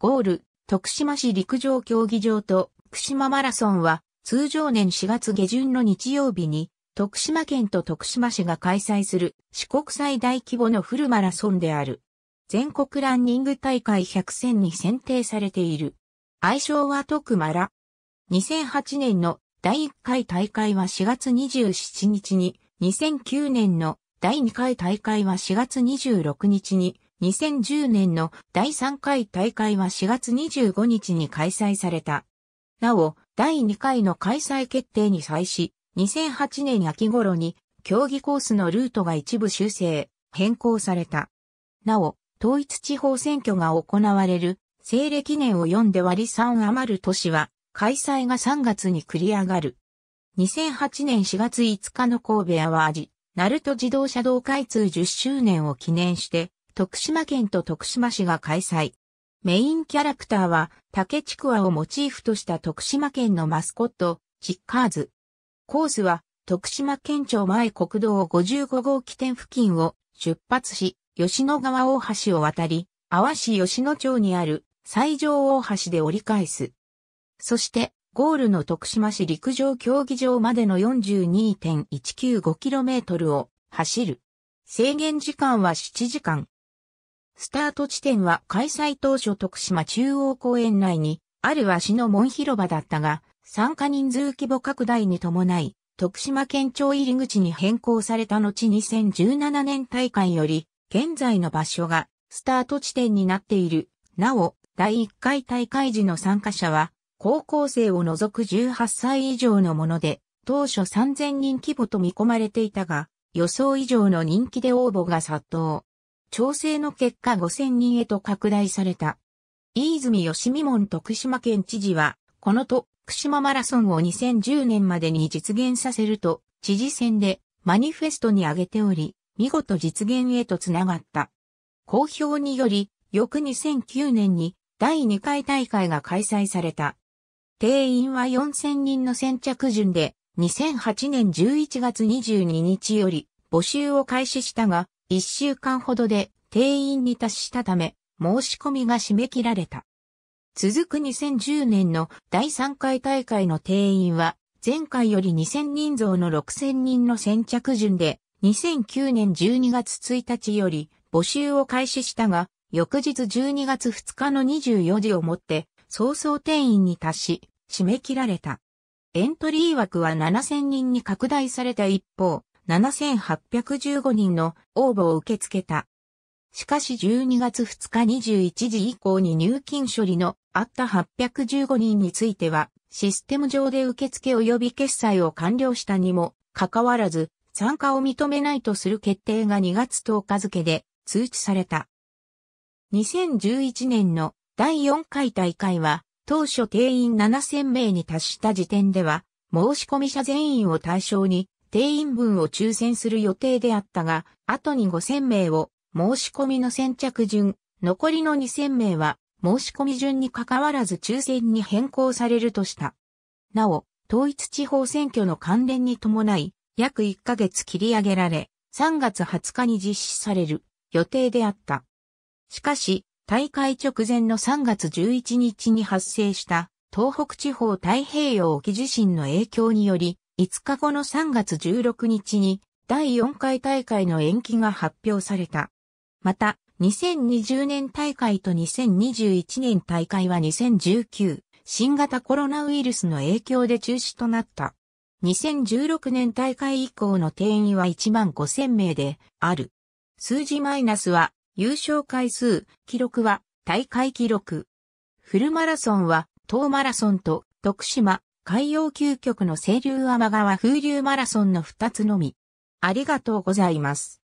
ゴール、徳島市陸上競技場と福島マラソンは通常年4月下旬の日曜日に徳島県と徳島市が開催する四国最大規模のフルマラソンである。全国ランニング大会100選に選定されている。愛称は徳マラ。2008年の第1回大会は4月27日に、2009年の第2回大会は4月26日に、2010年の第3回大会は4月25日に開催された。なお、第2回の開催決定に際し、2008年秋頃に競技コースのルートが一部修正、変更された。なお、統一地方選挙が行われる西暦年を読んで割り3余る年は、開催が3月に繰り上がる。2008年4月5日の神戸アワージ、ナルト自動車道開通10周年を記念して、徳島県と徳島市が開催。メインキャラクターは、竹ちくわをモチーフとした徳島県のマスコット、チッカーズ。コースは、徳島県庁前国道55号起点付近を出発し、吉野川大橋を渡り、阿波市吉野町にある西条大橋で折り返す。そして、ゴールの徳島市陸上競技場までの 42.195km を走る。制限時間は7時間。スタート地点は開催当初徳島中央公園内にある足の門広場だったが、参加人数規模拡大に伴い、徳島県庁入り口に変更された後2017年大会より、現在の場所がスタート地点になっている。なお、第1回大会時の参加者は、高校生を除く18歳以上のもので、当初3000人規模と見込まれていたが、予想以上の人気で応募が殺到。調整の結果5000人へと拡大された。飯泉義美門徳島県知事は、この徳島マラソンを2010年までに実現させると、知事選でマニフェストに挙げており、見事実現へとつながった。公表により、翌2009年に第2回大会が開催された。定員は4000人の先着順で、2008年11月22日より募集を開始したが、一週間ほどで定員に達したため、申し込みが締め切られた。続く2010年の第3回大会の定員は、前回より2000人増の6000人の先着順で、2009年12月1日より募集を開始したが、翌日12月2日の24時をもって、早々定員に達し、締め切られた。エントリー枠は7000人に拡大された一方、7815人の応募を受け付けた。しかし12月2日21時以降に入金処理のあった815人については、システム上で受付及び決済を完了したにも、かかわらず、参加を認めないとする決定が2月10日付で通知された。2011年の第4回大会は、当初定員7000名に達した時点では、申し込み者全員を対象に、定員分を抽選する予定であったが、後に5000名を申し込みの先着順、残りの2000名は申し込み順に関わらず抽選に変更されるとした。なお、統一地方選挙の関連に伴い、約1ヶ月切り上げられ、3月20日に実施される予定であった。しかし、大会直前の3月11日に発生した東北地方太平洋沖地震の影響により、5日後の3月16日に第4回大会の延期が発表された。また、2020年大会と2021年大会は2019新型コロナウイルスの影響で中止となった。2016年大会以降の定員は1万5000名である。数字マイナスは優勝回数、記録は大会記録。フルマラソンは、東マラソンと徳島、海洋究極の清流天川風流マラソンの2つのみ。ありがとうございます。